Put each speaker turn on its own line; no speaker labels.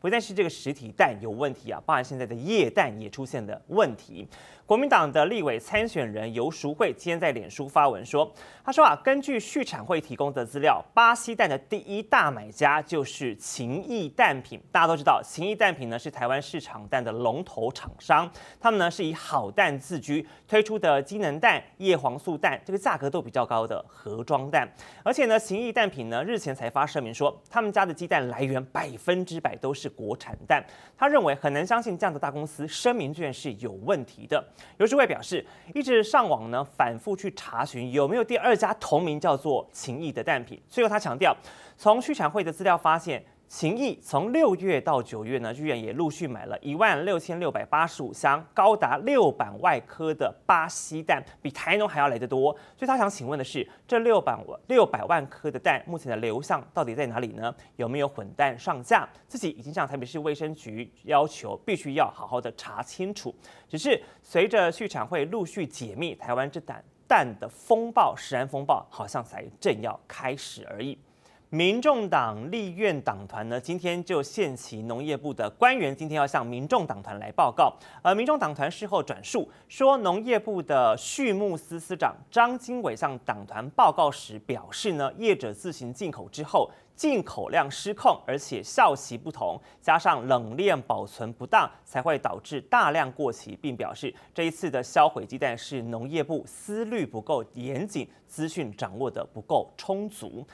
不但是这个实体蛋有问题啊，包含现在的液蛋也出现了问题。国民党的立委参选人游淑慧今天在脸书发文说，他说啊，根据畜产会提供的资料，巴西蛋的第一大买家就是情谊蛋品。大家都知道，情谊蛋品呢是台湾市场蛋的龙头厂商，他们呢是以好蛋自居，推出的机能蛋、叶黄素蛋，这个价格都比较高的盒装蛋。而且呢，情谊蛋品呢日前才发声明说，他们家的鸡蛋来源百分之百都是。国产蛋，他认为很难相信这样的大公司声明居然是有问题的。刘志伟表示，一直上网呢反复去查询有没有第二家同名叫做“情谊”的蛋品，最后他强调，从区产会的资料发现。情谊从六月到九月呢，居然也陆续买了一万六千六百八十五箱，高达六百万颗的巴西蛋，比台农还要来得多。所以他想请问的是，这六百六百万颗的蛋，目前的流向到底在哪里呢？有没有混蛋上架？自己已经向台北市卫生局要求，必须要好好的查清楚。只是随着畜产会陆续解密，台湾这蛋蛋的风暴，食安风暴好像才正要开始而已。民众党立院党团呢，今天就限期农业部的官员，今天要向民众党团来报告。而民众党团事后转述说，农业部的畜牧司司长张经纬向党团报告时表示呢，业者自行进口之后。进口量失控，而且效期不同，加上冷链保存不当，才会导致大量过期。并表示这一次的销毁鸡蛋是农业部思虑不够严谨，资讯掌握的不够充足。